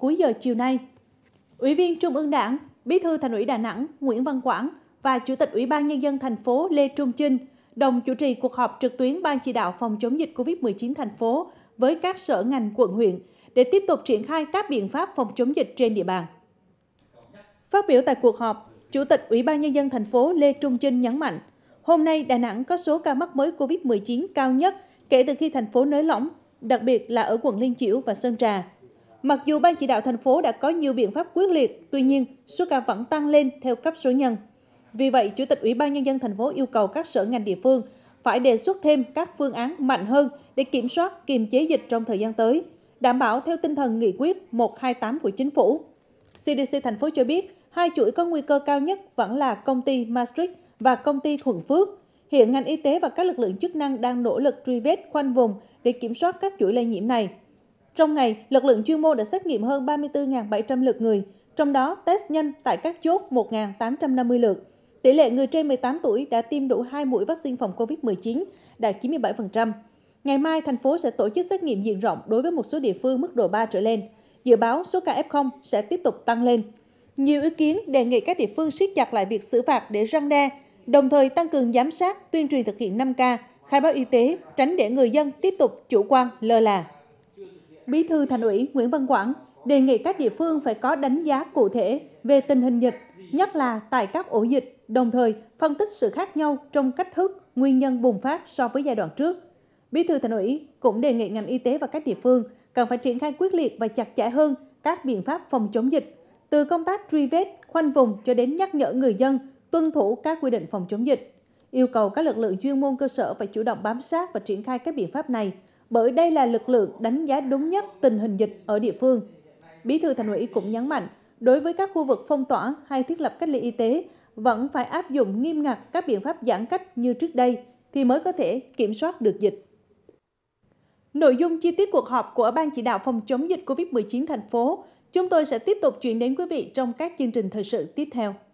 cuối giờ chiều nay. Ủy viên Trung ương Đảng, Bí thư Thành ủy Đà Nẵng Nguyễn Văn Quảng và Chủ tịch Ủy ban Nhân dân thành phố Lê Trung Trinh đồng chủ trì cuộc họp trực tuyến Ban chỉ đạo phòng chống dịch COVID-19 thành phố với các sở ngành quận huyện để tiếp tục triển khai các biện pháp phòng chống dịch trên địa bàn. Phát biểu tại cuộc họp, Chủ tịch Ủy ban Nhân dân thành phố Lê Trung Trinh nhấn mạnh, hôm nay Đà Nẵng có số ca mắc mới COVID-19 cao nhất kể từ khi thành phố nới lỏng, đặc biệt là ở quận Liên Chiểu và Sơn Trà. Mặc dù ban chỉ đạo thành phố đã có nhiều biện pháp quyết liệt, tuy nhiên số ca vẫn tăng lên theo cấp số nhân. Vì vậy, Chủ tịch Ủy ban Nhân dân thành phố yêu cầu các sở ngành địa phương phải đề xuất thêm các phương án mạnh hơn để kiểm soát, kiềm chế dịch trong thời gian tới, đảm bảo theo tinh thần nghị quyết 128 của chính phủ. CDC thành phố cho biết, hai chuỗi có nguy cơ cao nhất vẫn là công ty Maastricht và công ty Thuận Phước. Hiện ngành y tế và các lực lượng chức năng đang nỗ lực truy vết khoanh vùng để kiểm soát các chuỗi lây nhiễm này. Trong ngày, lực lượng chuyên môn đã xét nghiệm hơn 34.700 lượt người, trong đó test nhanh tại các chốt 1.850 lượt. Tỷ lệ người trên 18 tuổi đã tiêm đủ 2 mũi vaccine phòng COVID-19 đạt 97%. Ngày mai, thành phố sẽ tổ chức xét nghiệm diện rộng đối với một số địa phương mức độ 3 trở lên. Dự báo số ca F0 sẽ tiếp tục tăng lên. Nhiều ý kiến đề nghị các địa phương siết chặt lại việc xử phạt để răng đe, đồng thời tăng cường giám sát, tuyên truyền thực hiện 5K, khai báo y tế, tránh để người dân tiếp tục chủ quan lơ là. Bí thư Thành ủy Nguyễn Văn Quảng đề nghị các địa phương phải có đánh giá cụ thể về tình hình dịch, nhất là tại các ổ dịch, đồng thời phân tích sự khác nhau trong cách thức, nguyên nhân bùng phát so với giai đoạn trước. Bí thư Thành ủy cũng đề nghị ngành y tế và các địa phương cần phải triển khai quyết liệt và chặt chẽ hơn các biện pháp phòng chống dịch, từ công tác truy vết, khoanh vùng cho đến nhắc nhở người dân tuân thủ các quy định phòng chống dịch. Yêu cầu các lực lượng chuyên môn cơ sở phải chủ động bám sát và triển khai các biện pháp này – bởi đây là lực lượng đánh giá đúng nhất tình hình dịch ở địa phương. Bí thư thành ủy cũng nhấn mạnh, đối với các khu vực phong tỏa hay thiết lập cách ly y tế, vẫn phải áp dụng nghiêm ngặt các biện pháp giãn cách như trước đây thì mới có thể kiểm soát được dịch. Nội dung chi tiết cuộc họp của Ban chỉ đạo phòng chống dịch COVID-19 thành phố, chúng tôi sẽ tiếp tục chuyển đến quý vị trong các chương trình thời sự tiếp theo.